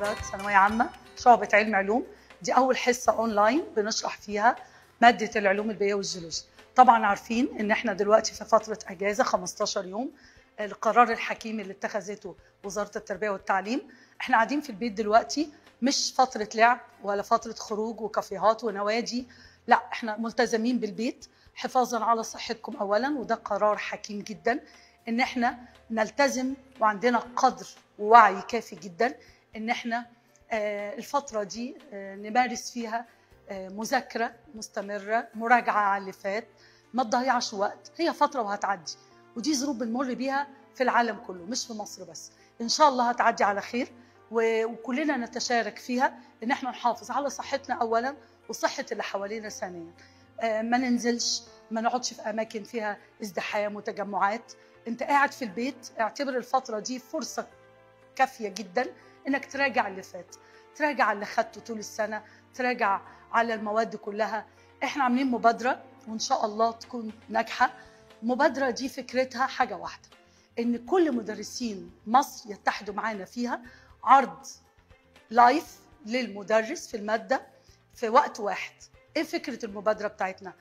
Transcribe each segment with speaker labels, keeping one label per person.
Speaker 1: حضرتك ثانويه عامه شعبه علم علوم دي اول حصه اونلاين بنشرح فيها ماده العلوم البيئيه والجيولوجيا طبعا عارفين ان احنا دلوقتي في فتره اجازه 15 يوم القرار الحكيم اللي اتخذته وزاره التربيه والتعليم احنا قاعدين في البيت دلوقتي مش فتره لعب ولا فتره خروج وكافيهات ونوادي لا احنا ملتزمين بالبيت حفاظا على صحتكم اولا وده قرار حكيم جدا ان احنا نلتزم وعندنا قدر ووعي كافي جدا ان احنا آه، الفتره دي آه، نمارس فيها آه، مذاكره مستمره مراجعه على اللي فات ما تضيعش وقت هي فتره وهتعدي ودي ظروف بنمر بيها في العالم كله مش في مصر بس ان شاء الله هتعدي على خير وكلنا نتشارك فيها ان احنا نحافظ على صحتنا اولا وصحه اللي حوالينا ثانيا ما ننزلش ما نقعدش في اماكن فيها ازدحام وتجمعات انت قاعد في البيت اعتبر الفتره دي فرصه كافيه جدا انك تراجع اللي فات تراجع اللي خدته طول السنه تراجع على المواد كلها احنا عاملين مبادره وان شاء الله تكون ناجحه المبادره دي فكرتها حاجه واحده ان كل مدرسين مصر يتحدوا معانا فيها عرض لايف للمدرس في الماده في وقت واحد ايه فكره المبادره بتاعتنا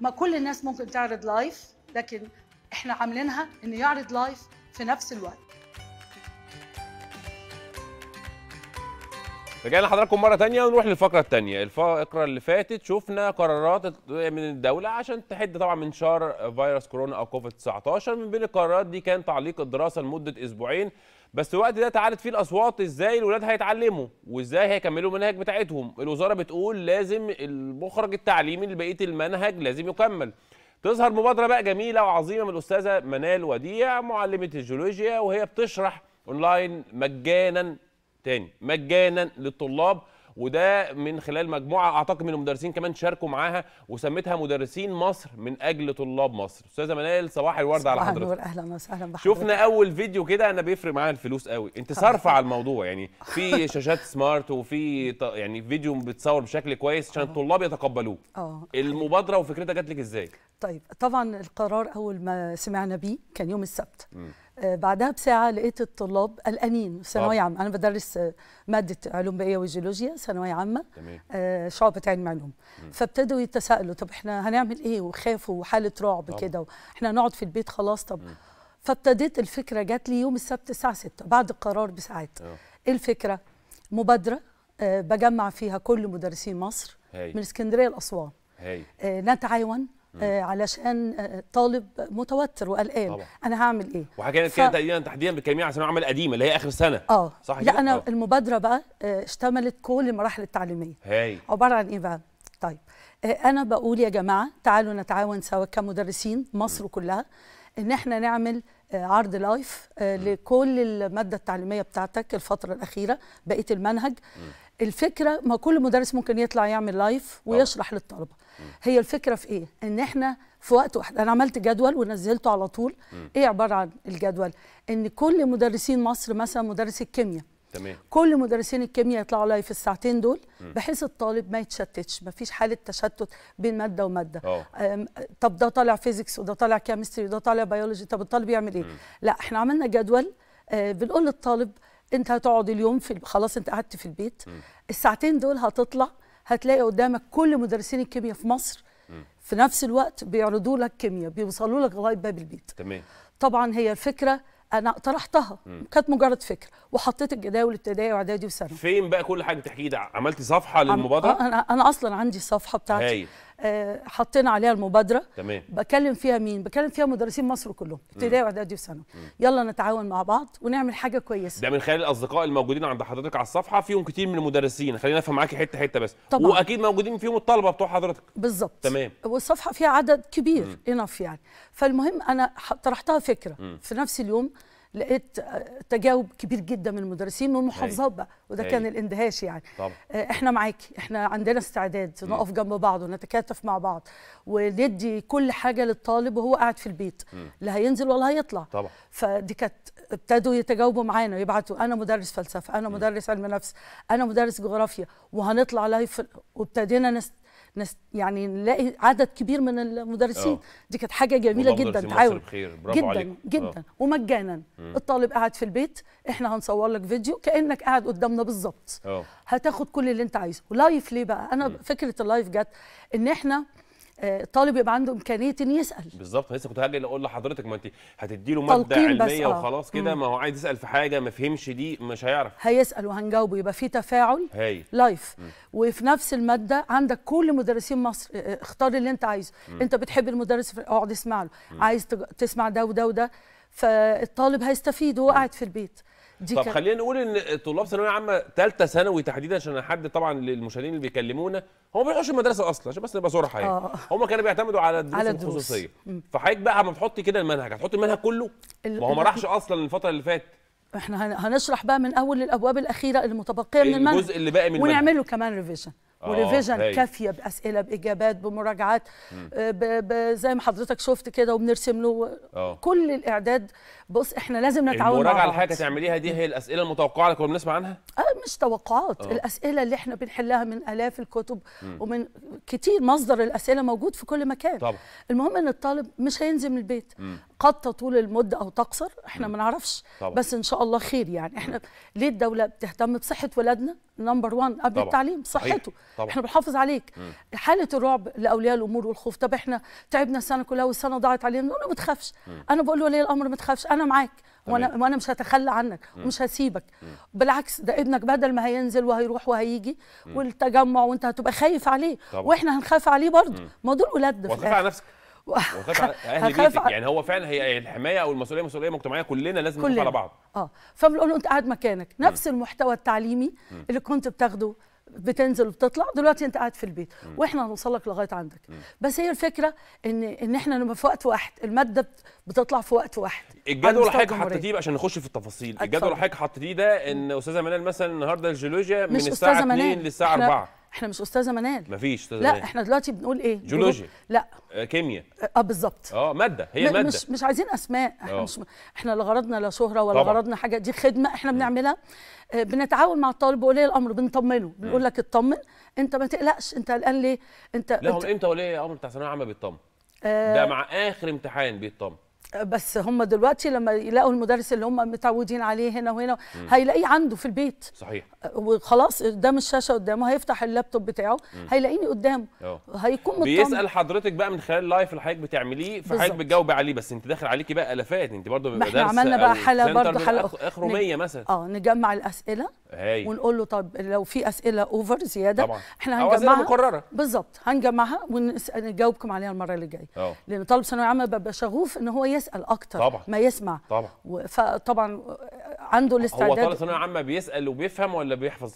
Speaker 1: ما كل الناس ممكن تعرض لايف لكن احنا عاملينها انه يعرض لايف في نفس الوقت
Speaker 2: رجعنا لحضراتكم مره تانية ونروح للفقره التانية الفقره اللي فاتت شفنا قرارات من الدوله عشان تحد طبعا من شر فيروس كورونا او كوفيد 19 من بين القرارات دي كان تعليق الدراسه لمده اسبوعين بس الوقت ده تعالت فيه الاصوات ازاي الولاد هيتعلموا وازاي هيكملوا المناهج بتاعتهم الوزاره بتقول لازم المخرج التعليمي لبقيه المنهج لازم يكمل تظهر مبادره بقى جميله وعظيمه من الاستاذه منال وديع معلمه الجيولوجيا وهي بتشرح اونلاين مجانا تاني مجانا للطلاب وده من خلال مجموعه اعتقد من المدرسين كمان شاركوا معاها وسميتها مدرسين مصر من اجل طلاب مصر استاذه منال صباح الورد على حضرتك
Speaker 1: صباح اهلا وسهلا بحضرتك شفنا
Speaker 2: اول فيديو كده انا بيفرق معايا الفلوس قوي انت صارفه على الموضوع يعني في شاشات سمارت وفي يعني فيديو بتصور بشكل كويس عشان أه. الطلاب يتقبلوه اه المبادره وفكرتها جات لك ازاي
Speaker 1: طيب طبعا القرار اول ما سمعنا بيه كان يوم السبت م. آه، بعدها بساعة لقيت الطلاب قلقانين ثانوية عامة أنا بدرس آه، مادة علوم بيئية وجيولوجيا ثانوية عامة آه، شعبة علم علوم فابتدوا يتساءلوا طب احنا هنعمل ايه وخافوا وحالة رعب كده احنا هنقعد في البيت خلاص طب مم. فابتديت الفكرة جات لي يوم السبت الساعة 6 بعد القرار بساعات ايه الفكرة مبادرة بجمع فيها كل مدرسين مصر هي. من اسكندرية لأسوان نتعاون آه علشان آه طالب متوتر وقلقان طبعا. انا هعمل ايه وحكينا ف... كده
Speaker 2: تقريبا تحديدا بالكمية عشان عمل قديمه اللي هي اخر سنه اه صح لا انا أوه.
Speaker 1: المبادره بقى آه اشتملت كل المراحل التعليميه هاي. عباره عن ايه بقى طيب آه، انا بقول يا جماعه تعالوا نتعاون سوا كمدرسين مصر م. كلها ان احنا نعمل آه، عرض لايف آه، لكل الماده التعليميه بتاعتك الفتره الاخيره بقيه المنهج م. الفكره ما كل مدرس ممكن يطلع يعمل لايف ويشرح أوه. للطلبه هي الفكره في ايه ان احنا في وقت واحد انا عملت جدول ونزلته على طول م. ايه عباره عن الجدول ان كل مدرسين مصر مثلا مدرس الكيمياء تمام كل مدرسين الكيمياء يطلعوا لايف الساعتين دول بحيث الطالب ما يتشتتش ما فيش حاله تشتت بين ماده وماده طب ده طالع فيزيكس وده طالع كيمستري وده طالع بيولوجي طب الطالب يعمل ايه م. لا احنا عملنا جدول آه، بنقول للطالب انت هتقعد اليوم في خلاص انت قعدت في البيت الساعتين دول هتطلع هتلاقي قدامك كل مدرسين الكيمياء في مصر في نفس الوقت بيعرضوا لك كيمياء بيوصلوا لك لغايه باب البيت تمام طبعا هي الفكره انا طرحتها كانت مجرد فكره وحطيت الجداول ابتدائي واعدادي وثانوي
Speaker 2: فين بقى كل حاجه بتحكي ده عملتي صفحه للمبادره آه، انا
Speaker 1: انا اصلا عندي الصفحه بتاعتي هاي. آه، حطينا عليها المبادره تمام بكلم فيها مين بكلم فيها مدرسين مصر كلهم ابتدائي واعدادي وثانوي يلا نتعاون مع بعض ونعمل حاجه كويسه
Speaker 2: ده من خلال الاصدقاء الموجودين عند حضرتك على الصفحه فيهم كتير من المدرسين خلينا افهم معاكي حته حته بس طبعا. واكيد موجودين فيهم الطلبه بتوع حضرتك بالظبط تمام
Speaker 1: والصفحه فيها عدد كبير انف يعني فالمهم انا طرحتها فكره مم. في نفس اليوم لقيت تجاوب كبير جدا من المدرسين من محافظات بقى وده أي. كان الاندهاش يعني طبعا. آه، احنا معاكي احنا عندنا استعداد نقف جنب بعض ونتكاتف مع بعض وندي كل حاجه للطالب وهو قاعد في البيت لا هينزل ولا هيطلع طبعا. فدي كانت ابتدوا يتجاوبوا معانا يبعتوا انا مدرس فلسفه انا مدرس علم نفس انا مدرس جغرافيا وهنطلع لايف وابتدينا نست نس يعني نلاقي عدد كبير من المدرسين أوه. دي كانت حاجه جميله جدا تعاون جدا عليك. جدا أوه. ومجانا مم. الطالب قاعد في البيت احنا هنصور لك فيديو كانك قاعد قدامنا بالظبط آه. هتاخد كل اللي انت عايزه ولايف ليه بقى انا مم. فكره اللايف جت ان احنا الطالب آه، يبقى عنده امكانيه ان يسال
Speaker 2: بالظبط لسه كنت هاجي اقول لحضرتك ما انت هتدي له ماده علميه آه. وخلاص كده ما هو عايز يسال في حاجه ما فهمش دي مش هيعرف
Speaker 1: هيسال وهنجاوبه يبقى في تفاعل هاي. لايف مم. وفي نفس الماده عندك كل مدرسين مصر آه، آه، اختار اللي انت عايزه مم. انت بتحب المدرس اقعد اسمع له مم. عايز تسمع ده وده وده فالطالب هيستفيد وهو قاعد في البيت طب كان... خلينا
Speaker 2: نقول ان طلاب ثانويه عامه ثالثه ثانوي تحديدا عشان حد طبعا للمشاهدين اللي بيكلمونا هم ما بيروحوش المدرسه اصلا عشان بس نبقى صراحه يعني آه. هم كانوا بيعتمدوا على الدروس على الدروس. الخصوصيه فحضرتك بقى لما تحطي كده المنهج هتحطي المنهج كله ال... ما هو ما راحش اصلا الفتره اللي فاتت
Speaker 1: احنا هنشرح بقى من اول الابواب الاخيره المتبقيه من المنهج الجزء اللي باقي من ونعمله كمان ريفيجن آه، وريفيجن كافيه باسئله باجابات بمراجعات آه، زي ما حضرتك شفت كده وبنرسم له آه. كل الاعداد بص احنا لازم نتعاون المراجعه اللي حضرتك هتعمليها
Speaker 2: دي هي الاسئله المتوقعه اللي كنا بنسمع عنها؟
Speaker 1: اه مش توقعات أوه. الاسئله اللي احنا بنحلها من الاف الكتب مم. ومن كتير مصدر الاسئله موجود في كل مكان طبعا. المهم ان الطالب مش هينزل من البيت مم. قد تطول المده او تقصر احنا ما نعرفش بس ان شاء الله خير يعني احنا ليه الدوله بتهتم بصحه ولادنا نمبر 1 قبل طبعًا. التعليم صحته طبعًا. احنا بنحافظ عليك مم. حاله الرعب لاولياء الامور والخوف طب احنا تعبنا السنه كلها والسنه ضاعت علينا انا ما تخافش انا بقول لولي الامر ما تخافش انا معاك وانا وانا مش هتخلى عنك مم. ومش هسيبك مم. بالعكس ده ابنك بدل ما هينزل وهيروح وهيجي والتجمع وانت هتبقى خايف عليه طبعًا. واحنا هنخاف عليه برضه ما دول ولادنا وخايف على نفسك
Speaker 2: وخاف على اهل بيتك يعني هو فعلا هي الحمايه او المسؤوليه مسؤوليه مجتمعيه كلنا لازم كلنا. على بعض
Speaker 1: اه فبنقول له انت قاعد مكانك نفس م. المحتوى التعليمي م. اللي كنت بتاخده بتنزل وبتطلع دلوقتي انت قاعد في البيت م. واحنا هنوصل لك لغايه عندك م. بس هي الفكره ان ان احنا نبقى في وقت واحد الماده بتطلع في وقت واحد
Speaker 2: الجدول حضرتك حطيتيه عشان نخش في التفاصيل الجدول حضرتك حطيتيه ده ان استاذه منال مثلا النهارده الجيولوجيا من الساعه 2 للساعه 4
Speaker 1: احنا مش استاذه منال
Speaker 2: مفيش استاذه لا منال. احنا
Speaker 1: دلوقتي بنقول ايه جيولوجيا لا آه، كيمياء اه بالظبط
Speaker 2: اه ماده هي ماده مش
Speaker 1: مش عايزين اسماء احنا آه. مش احنا لا غرضنا لا شهره ولا طبعا. غرضنا حاجه دي خدمه احنا بنعملها آه، بنتعاون مع الطالب وولي إيه الامر بنطمنه بنقول لك اطمن انت ما تقلقش انت قلقان ليه انت لا هو امتى
Speaker 2: ولي الامر إيه؟ بتاع ثانويه عامه بيطمن آه ده مع اخر امتحان بيطمن
Speaker 1: بس هم دلوقتي لما يلاقوا المدرس اللي هم متعودين عليه هنا وهنا هيلاقيه عنده في البيت صحيح وخلاص قدام الشاشه قدامه هيفتح اللابتوب بتاعه هيلاقيني قدامه هيكون مطمن بيسال
Speaker 2: حضرتك بقى من خلال اللايف اللي حضرتك بتعمليه فحضرتك بتجاوبي عليه بس انت داخل عليكي بقى الافات انت برضه بيبقى درس عملنا بقى حلقه برضه حلقه اخروميه نج... مثلا
Speaker 1: اه نجمع الاسئله هي. ونقول له طب لو في اسئله اوفر زياده طبعا. احنا هنجمعها مكرره بالظبط هنجمعها ونجاوبكم عليها المره اللي جايه لان طالب ثانويه عامه ببقى شغوف ان هو يسال اكتر طبعا. ما يسمع طبعا فطبعا عنده الاستعداد هو طالب ثانويه
Speaker 2: عامه بيسال وبيفهم ولا بيحفظ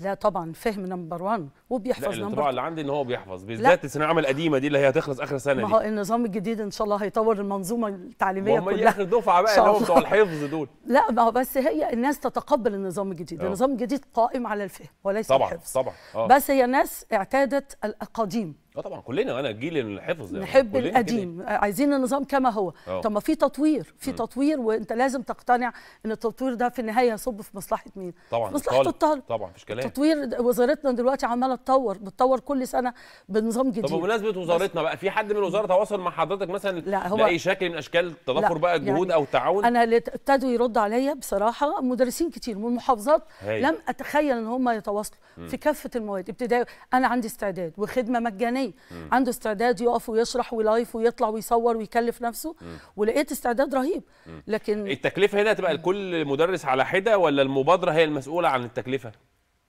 Speaker 1: لا طبعا فهم نمبر 1 وبيحفظ نمبر لا اللي
Speaker 2: عندي ان هو بيحفظ بالذات الثانويه العامه القديمه دي اللي هي هتخلص اخر سنه ما هو
Speaker 1: النظام الجديد ان شاء الله هيطور المنظومه التعليميه كلها هم اخر
Speaker 2: دفعه بقى اللي هم بتوع الحفظ دول
Speaker 1: لا ما هو بس هي الناس تتقبل النظام الجديد أوه. النظام الجديد قائم على الفهم وليس طبعا الحفظ
Speaker 2: طبعا طبعا آه. بس
Speaker 1: هي ناس اعتادت القديم اه طبعا
Speaker 2: كلنا انا الجيل الحفظ يعني نحب القديم آه،
Speaker 1: عايزين النظام كما هو أوه. طب ما في تطوير في تطوير وانت لازم تقتنع ان التطوير ده في النهايه يصب في مصلحه مين طبعا مصلحه الطالب, الطالب.
Speaker 2: طبعا مفيش كلام
Speaker 1: تطوير وزارتنا دلوقتي عماله تطور بتطور كل سنه بنظام جديد طب بمناسبه
Speaker 2: وزارتنا بقى في حد من الوزاره تواصل مع حضرتك مثلا لا هو لاي شكل من اشكال تضافر بقى جهود يعني او تعاون
Speaker 1: انا اللي ابتدوا يردوا عليا بصراحه مدرسين كتير من المحافظات هي. لم اتخيل ان هم يتواصلوا في كافه المواد ابتدائي انا عندي استعداد وخدمه مجانيه مم. عنده استعداد يقف ويشرح ولايف ويطلع ويصور ويكلف نفسه مم. ولقيت استعداد رهيب مم. لكن
Speaker 2: التكلفه هنا تبقى لكل مدرس على حده ولا المبادره هي المسؤوله عن التكلفه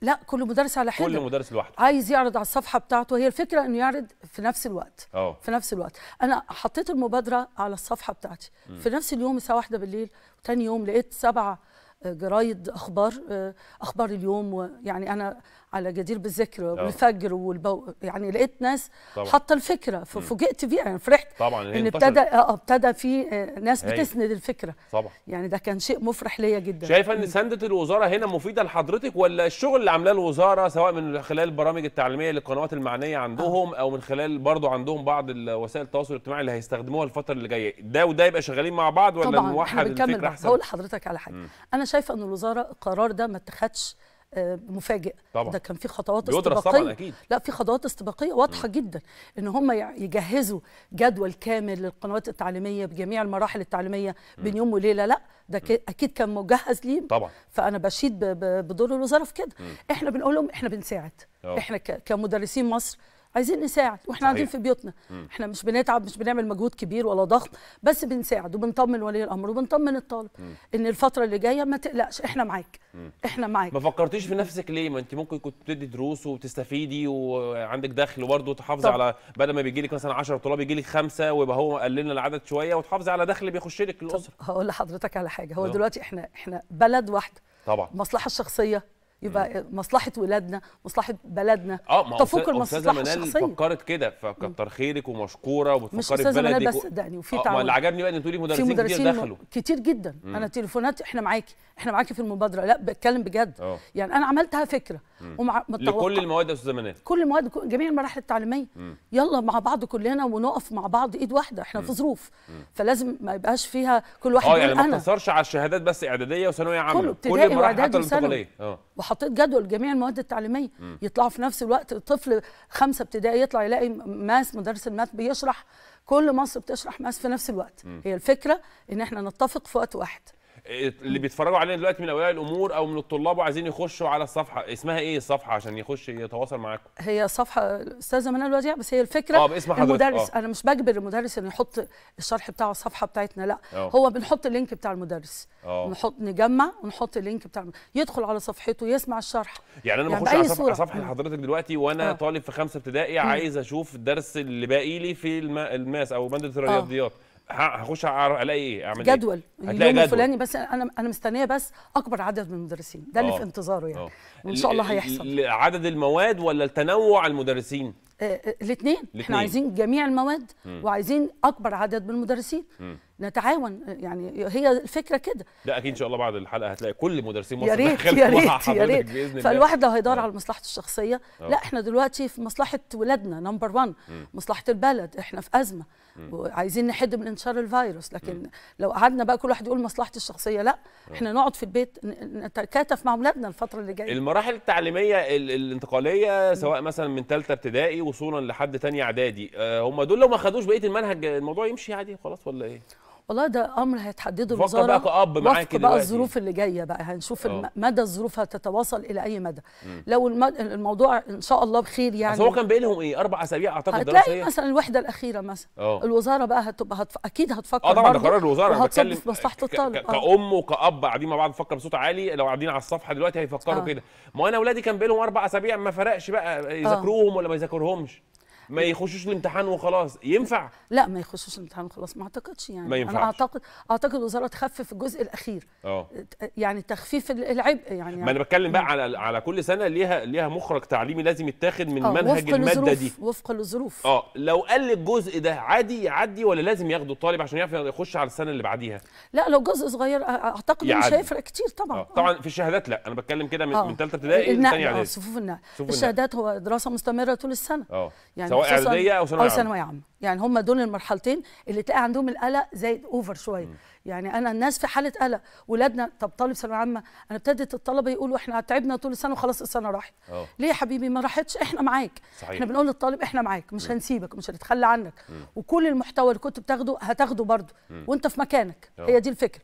Speaker 1: لا كل مدرس على حده كل مدرس لوحده عايز يعرض على الصفحه بتاعته هي الفكره انه يعرض في نفس الوقت أوه. في نفس الوقت انا حطيت المبادره على الصفحه بتاعتي مم. في نفس اليوم الساعه واحدة بالليل وتاني يوم لقيت سبعة آه، جرايد اخبار آه، اخبار اليوم ويعني انا على جدير بالذكر آه. والفجر والبو يعني لقيت ناس حاطه الفكره ففوجئت بيها يعني فرحت طبعا ان ابتدى آه،, اه ابتدى في آه، ناس بتسند الفكره طبعا يعني ده كان شيء مفرح ليا جدا شايفه ان
Speaker 2: سنده الوزاره هنا مفيده لحضرتك ولا الشغل اللي عاملاه الوزاره سواء من خلال البرامج التعليميه للقنوات المعنيه عندهم او من خلال برضه عندهم بعض وسائل التواصل الاجتماعي اللي هيستخدموها الفتره اللي جايه ده وده يبقى شغالين مع بعض ولا طبعا موحد الفكره احسن هقول لحضرتك
Speaker 1: على حاجه انا شايفه ان الوزاره القرار ده ما اتخدش آه، مفاجئ طبعا ده كان في خطوات استباقيه طبعا أكيد. لا في خطوات استباقيه واضحه م. جدا ان هم يجهزوا جدول كامل للقنوات التعليميه بجميع المراحل التعليميه بين يوم وليله لا ده اكيد كان مجهز ليهم طبعا فانا بشيد بدور الوزاره في كده م. احنا بنقول لهم احنا بنساعد أوه. احنا كمدرسين مصر عايزين نساعد واحنا قاعدين في بيوتنا مم. احنا مش بنتعب مش بنعمل مجهود كبير ولا ضغط بس بنساعد وبنطمن ولي الامر وبنطمن الطالب مم. ان الفتره اللي جايه ما تقلقش احنا معاك مم. احنا معاك ما
Speaker 2: فكرتيش في نفسك ليه ما انت ممكن كنت بتدي دروس وبتستفيدي وعندك دخل برضه وتحافظي على بدل ما بيجي لك مثلا 10 طلاب يجي لك خمسه ويبقى هو قللنا العدد شويه وتحافظي على دخل بيخش لك الاسره هقول
Speaker 1: لحضرتك على حاجه هو دلوقتي احنا احنا بلد واحده طبعا المصلحه الشخصيه يبقى مصلحه ولادنا مصلحه بلدنا اه تفوق المصلحه الشخصيه
Speaker 2: فكرت كده فكتر خيرك ومشكوره وبتفكري في بلدك بس صدقني وفي آه، تعاون اللي عجبني بقى ان تقولي مدرسين, مدرسين كتير دخلوا
Speaker 1: كتير جدا مم. انا تليفونات احنا معاكي احنا معاكي في المبادره لا بتكلم بجد أوه. يعني انا عملتها فكره ومع لكل المواد يا استاذ كل المواد جميع المراحل التعليميه مم. يلا مع بعض كلنا ونقف مع بعض ايد واحده احنا مم. في ظروف فلازم ما يبقاش فيها كل واحد اه يعني ما
Speaker 2: تقتصرش على الشهادات بس اعداديه وثانويه عامه كل المراحل التعليميه الانتقاليه آه.
Speaker 1: وحطيت جدول جميع المواد التعليميه مم. يطلعوا في نفس الوقت طفل خمسه ابتدائي يطلع يلاقي ماس مدرس الماس بيشرح كل مصر بتشرح ماس في نفس الوقت مم. هي الفكره ان احنا نتفق في وقت واحد
Speaker 2: اللي بيتفرجوا علينا دلوقتي من اولياء الامور او من الطلاب وعايزين يخشوا على الصفحه اسمها ايه الصفحه عشان يخش يتواصل معاكم
Speaker 1: هي صفحه استاذه منال الوديع بس هي الفكره اه باسم حضرتك المدرس آه. انا مش بجبر المدرس انه يحط الشرح بتاعه الصفحه بتاعتنا لا أوه. هو بنحط اللينك بتاع المدرس أوه. نحط نجمع ونحط اللينك بتاع المدرس. يدخل على صفحته يسمع الشرح
Speaker 2: يعني انا يعني على صفحه, صفحة حضرتك دلوقتي وانا آه. طالب في خمسه ابتدائي عايز اشوف الدرس اللي باقي لي في الماس او ماده آه. الرياضيات آه. هخش اعرف الاقي ايه اعمل إيه؟ جدول ايه؟ اليوم جدول. الفلاني
Speaker 1: بس انا انا مستنيه بس اكبر عدد من المدرسين ده اللي أوه. في آه. انتظاره يعني أوه.
Speaker 2: وان شاء الله هيحصل عدد المواد ولا التنوع المدرسين
Speaker 1: آه، آه، الاثنين احنا عايزين جميع المواد م. وعايزين اكبر عدد من المدرسين م. نتعاون يعني هي الفكره كده
Speaker 2: لا اكيد ان شاء الله بعد الحلقه هتلاقي كل مدرسين مصر يا ريت يا ريت يا ريت فالواحد لو هيدور آه. على
Speaker 1: مصلحته الشخصيه آه. لا احنا دلوقتي في مصلحه ولادنا نمبر 1 مصلحه البلد احنا في ازمه وعايزين نحد من انتشار الفيروس لكن لو قعدنا بقى كل واحد يقول مصلحتي الشخصيه لا آه. احنا نقعد في البيت نتكاتف مع ولادنا الفتره اللي جايه المراحل
Speaker 2: التعليميه الانتقاليه سواء مثلا من ثالثه ابتدائي وصولا لحد ثانيه اعدادي هم دول لو ما خدوش بقيه المنهج الموضوع يمشي عادي خلاص ولا ايه
Speaker 1: والله ده امر هيتحدده الوزاره بقى كأب معاك وفق بقى الظروف اللي جايه بقى هنشوف اه. مدى الظروف هتتواصل الى اي مدى مم. لو الموضوع ان شاء الله بخير يعني هو كان
Speaker 2: بينهم ايه اربع اسابيع اعتقد دراسيه مثلا
Speaker 1: الوحده الاخيره مثلا أوه. الوزاره بقى هتبقى هتف... اكيد هتفكر اه طبعا ده قرار الوزاره انا بتكلم مصلحه الطالب كأم
Speaker 2: وكأب قاعدين مع بعض نفكر بصوت عالي لو قاعدين على الصفحه دلوقتي هيفكروا آه. كده ما انا اولادي كان بينهم اربع اسابيع ما فرقش بقى آه. يذاكروهم ولا ما يذاكرهمش ما يخشوش الامتحان وخلاص ينفع
Speaker 1: لا ما يخشوش الامتحان وخلاص ما اعتقدش يعني ما ينفعش. انا اعتقد اعتقد الوزاره تخفف الجزء الاخير اه يعني تخفيف العبء يعني ما انا
Speaker 2: بتكلم بقى على على كل سنه ليها ليها مخرج تعليمي لازم يتاخد من آه، منهج الماده دي
Speaker 1: وفق للظروف اه
Speaker 2: لو قل الجزء ده عادي يعدي ولا لازم ياخده الطالب عشان يعرف يخش على السنه اللي بعديها
Speaker 1: لا لو جزء صغير اعتقد مش هيفرق كتير طبعا أوه. طبعا
Speaker 2: في الشهادات لا انا بتكلم كده من ثالثه آه. ابتدائي لثانيه آه، اعدادي صفوف النقل الشهادات
Speaker 1: هو دراسه مستمره طول السنه
Speaker 2: يعني سواء اعداديه او ثانويه عامه او ثانويه عامه
Speaker 1: يعني هم دول المرحلتين اللي تلاقي عندهم القلق زايد اوفر شويه يعني انا الناس في حاله قلق ولادنا طب طالب ثانويه عامه انا ابتدت الطلبه يقولوا احنا تعبنا طول السنه وخلاص السنه راحت ليه يا حبيبي ما راحتش احنا معاك صحيح. احنا بنقول للطالب احنا معاك مش م. هنسيبك مش هنتخلى عنك م. وكل المحتوى اللي كنت بتاخده هتاخده برضه وانت في مكانك أوه. هي دي الفكره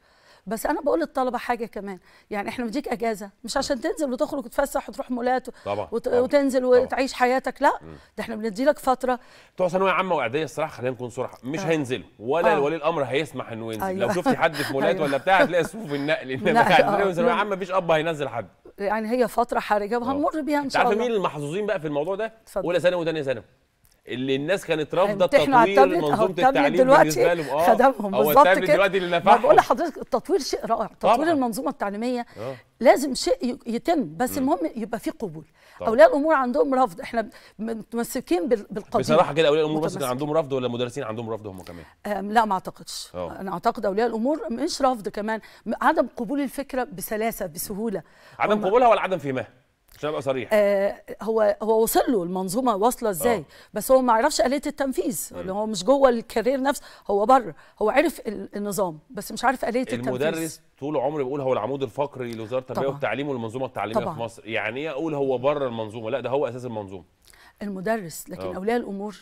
Speaker 1: بس انا بقول للطلبه حاجه كمان يعني احنا بنديك اجازه مش عشان تنزل وتخرج وتتفسح وتروح مولات وت... وتنزل وتعيش حياتك لا ده احنا بندي لك فتره
Speaker 2: بتوع ثانويه عامه واعداديه الصراحه خلينا نكون صراحه مش آه. هينزل هينزلوا ولا آه. ولي الامر هيسمح انه ينزل أيوة. لو شفتي حد في مولات أيوة. ولا بتاع هتلاقي صفوف النقل انما آه. ثانويه آه. عامه مفيش اب هينزل حد
Speaker 1: يعني هي فتره حرجه وهنمر آه. بيها ان شاء الله انت مين
Speaker 2: المحظوظين بقى في الموضوع ده؟ اولى ثانوي وثانيه ثانوي اللي الناس كانت يعني رافضه تطوير منظومه التعليم دلوقتي آه. خدمهم بالظبط كده دلوقتي اللي نفعهم بقول
Speaker 1: لحضرتك التطوير شيء رائع تطوير طبعا. المنظومه التعليميه أوه. لازم شيء يتم بس م. المهم يبقى في قبول طبعا. اولياء الامور عندهم رفض احنا متمسكين بالقضيه بصراحه كده اولياء الامور بس كان عندهم
Speaker 2: رفض ولا المدرسين عندهم رفض هم كمان
Speaker 1: لا ما اعتقدش أوه. انا اعتقد اولياء الامور مش رفض كمان عدم قبول الفكره بسلاسه بسهوله عدم قبولها
Speaker 2: ولا عدم فهمها عشان ابقى صريح
Speaker 1: آه هو هو وصل له المنظومه واصله ازاي آه. بس هو ما عرفش اليه التنفيذ اللي يعني هو مش جوه الكارير نفسه هو بره هو عرف النظام بس مش عارف اليه التنفيذ المدرس
Speaker 2: طول عمره بيقول هو العمود الفقري لوزاره التربيه والتعليم والمنظومه التعليميه طبعًا. في مصر يعني ايه اقول هو بره المنظومه لا ده هو اساس المنظومه
Speaker 1: المدرس لكن أوه. اولياء الامور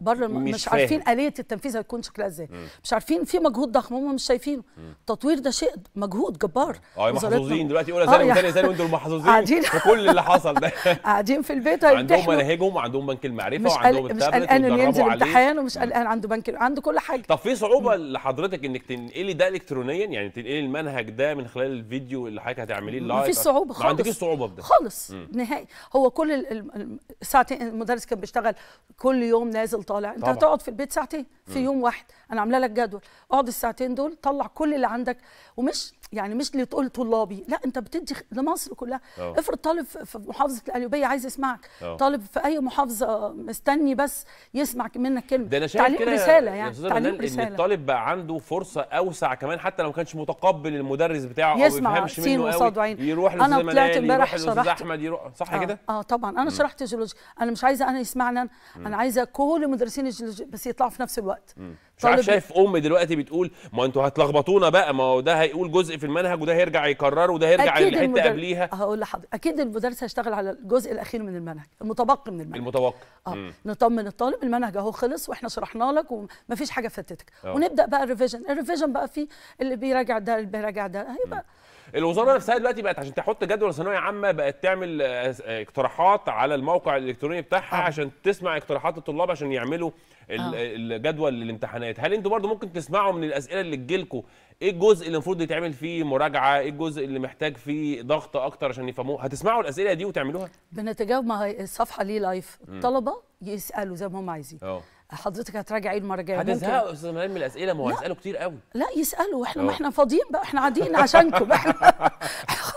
Speaker 2: بره الم... مش, مش عارفين
Speaker 1: آلية التنفيذ هتكون شكلها ازاي مش عارفين في مجهود ضخم هم مش شايفينه التطوير ده شيء مجهود جبار اه محظوظين دلوقتي اولى ثانوي وثانيه ثانوي دول محظوظين في كل
Speaker 2: اللي حصل ده قاعدين في البيت عندهم مناهجهم وعندهم بنك المعرفه مش وعندهم مش قلقان انه ينزل امتحان
Speaker 1: ومش قلقان عنده بنك عنده كل حاجه
Speaker 2: طب في صعوبه لحضرتك انك تنقلي ده الكترونيا يعني تنقلي المنهج ده من خلال الفيديو اللي حضرتك هتعمليه لايف في صعوبه خالص ما عندكيش صعوبه بده خالص
Speaker 1: نهائي هو كل ساعتين المدرس كان بيشتغل كل يوم نازل طالع انت هتقعد في البيت ساعتين في يوم واحد انا عامله لك جدول اقعد الساعتين دول طلع كل اللي عندك ومش يعني مش اللي تقول طلابي لا انت بتدي لمصر كلها أوه. افرض طالب في محافظه القليوبيه عايز يسمعك أوه. طالب في اي محافظه مستني بس يسمع منك كلمه ده انا شايف تعليم كده رساله يعني تعليم رساله ان
Speaker 2: الطالب بقى عنده فرصه اوسع كمان حتى لو ما كانش متقبل المدرس بتاعه او ما بيفهمش منه قوي يروح انا طلعت امبارح شرحت احمد يروح صح آه كده
Speaker 1: اه طبعا انا م. شرحت جيولوجي انا مش عايزه انا يسمعنا انا, أنا عايزه كل مدرسين الجيولوجي بس يطلعوا في نفس الوقت
Speaker 2: الوقت مش عارف شايف ام دلوقتي بتقول ما انتوا هتلخبطونا بقى ما هو ده هيقول جزء في المنهج وده هيرجع يكرره وده هيرجع للحته المدر... قبليها
Speaker 1: هقول لحضرتك اكيد المدرس هيشتغل على الجزء الاخير من المنهج المتبقي من المنهج
Speaker 2: المتبقي اه مم.
Speaker 1: نطمن الطالب المنهج اهو خلص واحنا شرحنا لك ومفيش حاجه فاتتك آه. ونبدا بقى الريفيجن الريفيجن بقى فيه اللي بيراجع ده اللي بيراجع ده هيبقى
Speaker 2: الوزاره نفسها دلوقتي بقت عشان تحط جدول ثانويه عامه بقت تعمل آه، آه، اقتراحات على الموقع الالكتروني بتاعها آه. عشان تسمع اقتراحات الطلاب عشان يعملوا آه. الجدول للامتحانات هل انتوا برضو ممكن تسمعوا من الاسئله اللي لكم ايه الجزء اللي المفروض يتعمل فيه مراجعه ايه الجزء اللي محتاج فيه ضغط اكتر عشان يفهموه هتسمعوا الاسئله دي وتعملوها
Speaker 1: بنتجاوب مع الصفحه لي لايف الطلبه يسالوا زي ما هم عايزين أوه. حضرتك هتراجعي المره الجايه هتزهقوا يا
Speaker 2: استاذ مريم من الاسئله ما هو هيسالوا كتير قوي
Speaker 1: لا يسالوا احنا ما اه. احنا فاضيين بقى احنا قاعدين عشانكم
Speaker 2: احنا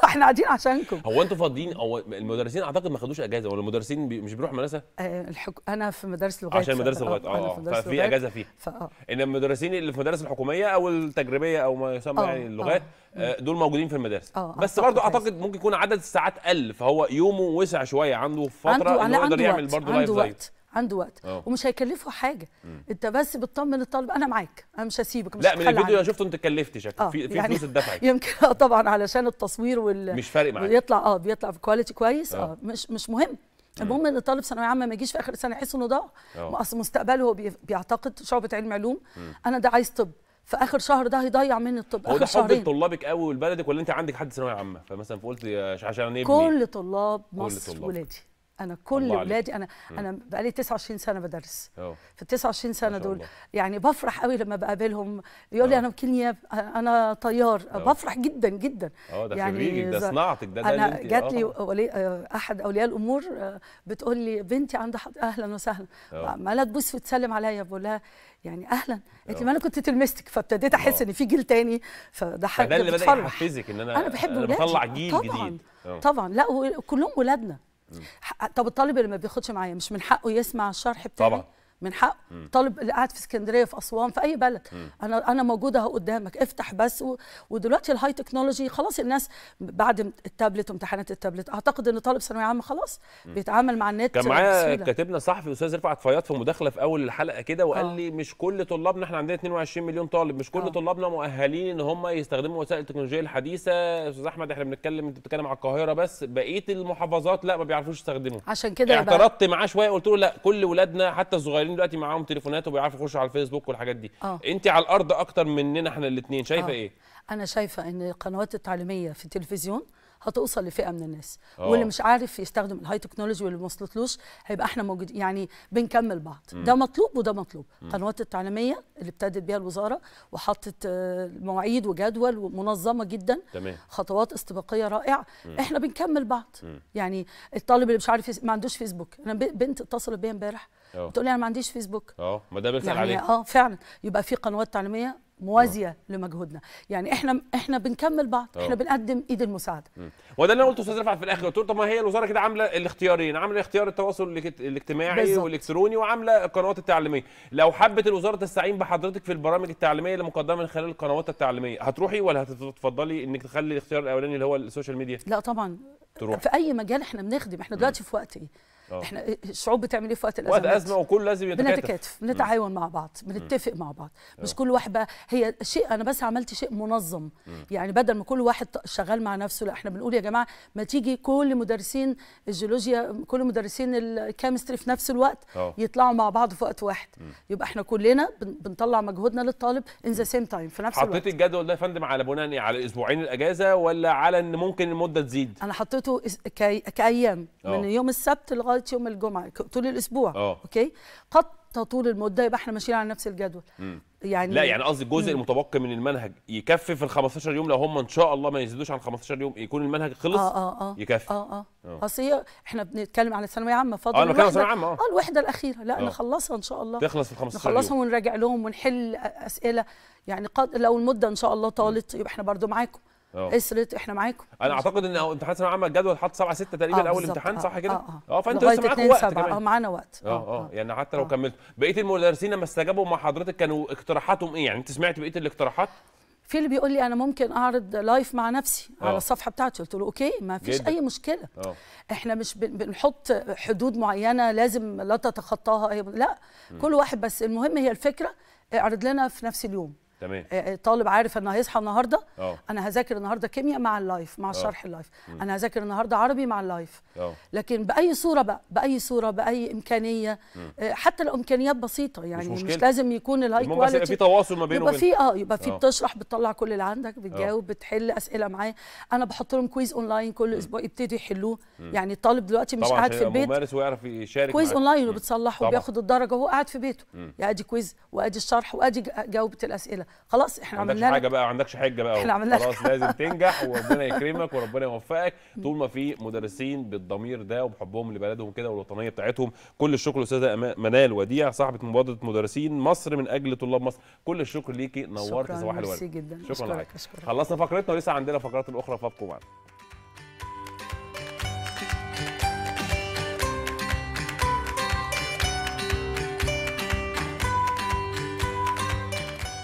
Speaker 2: احنا قاعدين عشانكم هو انتوا فاضيين او المدرسين اعتقد ما خدوش اجازه ولا المدرسين بي مش بيروحوا مدرسه آه
Speaker 1: الحك... انا في مدارس لغات عشان مدارس لغات اه, آه، ففي اجازه
Speaker 2: فيه ان انما المدرسين اللي في المدارس الحكوميه او التجريبيه او ما يسمى أوه. يعني آه. اللغات أوه. دول موجودين في المدارس أوه. بس برضه اعتقد ممكن يكون عدد الساعات قل فهو يومه وسع شويه عنده فتره عنده... يقدر يعمل برضه لايف عنده
Speaker 1: عنده وقت أوه. ومش هيكلفه حاجه مم. انت بس بتطمن الطالب انا معاك انا مش هسيبك مش لا من الفيديو اللي
Speaker 2: شفته انت اتكلفت آه. في, في يعني فلوس اتدفعت يمكن
Speaker 1: اه طبعا علشان التصوير وال مش فارق معاك بيطلع اه بيطلع في كواليتي كويس اه. اه مش مش مهم المهم ان الطالب ثانويه عامه ما يجيش في اخر السنه يحس انه ضاع اه. اصل مستقبله هو بيعتقد شعبه علم علوم مم. انا ده عايز طب في اخر شهر ده هيضيع مني الطب هو ده حب
Speaker 2: طلابك قوي ولبلدك ولا انت عندك حد ثانويه عامه فمثلا فقلت عشان نبني كل
Speaker 1: طلاب مصر كل طلاب. ولادي انا كل ولادي انا م. انا بقالي 29 سنه بدرس في ال 29 سنه دول يعني بفرح قوي لما بقابلهم يقول لي آه. انا وكيل انا طيار أوه. بفرح جدا جدا اه ده يعني خريجك ده صناعتك ده, ده انا جات لي آه. ولي آه، احد اولياء الامور بتقول لي بنتي عندها اهلا وسهلا عماله تبوس وتسلم عليا بقول لها يعني اهلا قالت لي ما انا كنت تلمستك فابتديت احس ان في جيل تاني فده حاجه ده اللي بدا يحفزك ان انا انا بحب انا بطلع جيل طبعًا جديد طبعا طبعا لا وكلهم ولادنا طب الطالب اللي ما بياخدش معايا مش من حقه يسمع الشرح بتاعي طبعا من حقه طالب اللي قاعد في اسكندريه في اسوان في اي بلد انا انا موجوده اهو قدامك افتح بس و... ودلوقتي الهاي تكنولوجي خلاص الناس بعد التابلت وامتحانات التابلت اعتقد ان طالب ثانويه عامه خلاص بيتعامل مع النت كان معايا كاتبنا
Speaker 2: صحفي الاستاذ رفعت فياض في مداخله في اول الحلقه كده وقال آه. لي مش كل طلابنا احنا عندنا 22 مليون طالب مش كل آه. طلابنا مؤهلين ان هم يستخدموا وسائل التكنولوجيا الحديثه استاذ احمد احنا بنتكلم انت بتتكلم على القاهره بس بقيه المحافظات لا ما بيعرفوش يستخدموا
Speaker 1: عشان كده اعترضت
Speaker 2: معاه شويه قلت له لا كل ولادنا حتى الصغيرين صغيرين دلوقتي معاهم تليفونات وبيعرفوا يخشوا على الفيسبوك والحاجات دي أوه. انت على الارض اكتر مننا احنا الاثنين شايفه أوه. ايه
Speaker 1: انا شايفه ان القنوات التعليميه في التلفزيون هتوصل لفئه من الناس أوه. واللي مش عارف يستخدم الهاي تكنولوجي واللي ما وصلتلوش هيبقى احنا موجودين يعني بنكمل بعض م. ده مطلوب وده مطلوب القنوات التعليميه اللي ابتدت بيها الوزاره وحطت آه، مواعيد وجدول ومنظمه جدا تمام. خطوات استباقيه رائعه احنا بنكمل بعض م. يعني الطالب اللي مش عارف ما عندوش فيسبوك انا بنت اتصلت بيا امبارح تقول لي انا ما عنديش فيسبوك
Speaker 2: اه ما ده بيفرق يعني عليك اه
Speaker 1: فعلا يبقى في قنوات تعليميه موازيه أوه. لمجهودنا يعني احنا احنا بنكمل بعض أوه. احنا بنقدم ايد المساعده
Speaker 2: وده اللي انا قلته استاذ رفعت في الاخر قلت له طب ما هي الوزاره كده عامله الاختيارين عامله اختيار التواصل الاجتماعي بالزبط. والالكتروني وعامله القنوات التعليميه لو حبت الوزاره تستعين بحضرتك في البرامج التعليميه اللي مقدمه من خلال القنوات التعليميه هتروحي ولا هتتفضلي انك تخلي الاختيار الاولاني اللي هو السوشيال ميديا لا طبعا تروح.
Speaker 1: في اي مجال احنا بنخدم احنا دلوقتي في وقت ايه أوه. احنا الشعوب بتعمل ايه في وقت الازمات وقت ازمه وكل
Speaker 2: لازم يتكاتف بنتكاتف بنتعاون
Speaker 1: مع بعض بنتفق مع بعض مش آه. كل واحد بقى هي شيء انا بس عملت شيء منظم يعني بدل ما كل واحد شغال مع نفسه لا احنا بنقول يا جماعه ما تيجي كل مدرسين الجيولوجيا كل مدرسين الكيمستري في نفس الوقت أوه. يطلعوا مع بعض في وقت واحد يبقى احنا كلنا بنطلع مجهودنا للطالب ان ذا سيم تايم في نفس الوقت حطيت
Speaker 2: الجدول ده يا فندم على بناء على اسبوعين الاجازه ولا على ان ممكن المده تزيد
Speaker 1: انا حطيته كايام من آه. يوم السبت لغايه ثلاث يوم الجمعه طول الاسبوع أوه. اوكي قط طول المده يبقى احنا ماشيين على نفس الجدول
Speaker 2: مم. يعني لا يعني قصدي الجزء المتبقي من المنهج يكفي في ال 15 يوم لو هم ان شاء الله ما يزيدوش عن 15 يوم يكون المنهج خلص اه اه اه يكفي اه اه, آه. اصل
Speaker 1: هي احنا بنتكلم على ثانويه عامه فاضل اه انا بتكلم ثانويه عامه آه. اه الوحده الاخيره لا آه. نخلصها ان شاء الله تخلص في 15 يوم نخلصها ونراجع لهم ونحل اسئله يعني قد لو المده ان شاء الله طالت يبقى احنا برضو معاكم أوه. إيه احنا معاكم
Speaker 2: انا اعتقد ان امتحان ثانويه عامه الجدول حط 7 6 تقريبا آه اول امتحان صح آه، كده اه اه, آه، فانتوا لسه معاكم وقت كمان اه
Speaker 1: معانا وقت اه اه,
Speaker 2: آه، يعني حتى لو كملت بقيه المدرسين لما استجابوا مع حضرتك كانوا اقتراحاتهم ايه يعني انت سمعت بقيه الاقتراحات
Speaker 1: في اللي بيقول لي انا ممكن اعرض لايف مع نفسي أوه. على الصفحه بتاعتي قلت له اوكي ما فيش جدا. اي مشكله أوه. احنا مش بنحط حدود معينه لازم لا تتخطاها لا م. كل واحد بس المهم هي الفكره اعرض لنا في نفس اليوم تمام آه، آه، طالب عارف انه هيصحى النهارده أوه. انا هذاكر النهارده كيمياء مع اللايف مع الشرح آه. اللايف م. انا هذاكر النهارده عربي مع اللايف أوه. لكن باي صوره بقى باي صوره باي امكانيه م. حتى لو امكانيات بسيطه يعني مش, مش لازم يكون الهاي كواليتي يبقى في تواصل ما بينه يبقى في اه يبقى في بتشرح بتطلع كل اللي عندك بتجاوب بتحل اسئله معاه انا بحط لهم كويز اونلاين كل اسبوع يبتدي يحلوه يعني الطالب دلوقتي مش قاعد في البيت ممارس
Speaker 2: ويعرف يشارك كويز اونلاين
Speaker 1: وبتصلحه وبياخد الدرجه وهو قاعد في بيته يعني ادي كويز وادي الشرح وادي جاوبه الاسئله خلاص احنا عملنا حاجه
Speaker 2: بقى ما عندكش حجه بقى احنا عملنا خلاص لازم تنجح وربنا يكرمك وربنا يوفقك طول ما في مدرسين بالضمير ده وبحبهم لبلدهم كده والوطنيه بتاعتهم كل الشكر استاذه منال وديع صاحبه مبادره مدرسين مصر من اجل طلاب مصر كل الشكر ليكي نورت صباح الورد شكرا لك خلصنا فقرتنا ولسه عندنا فقرات اخرى فابقوا معنا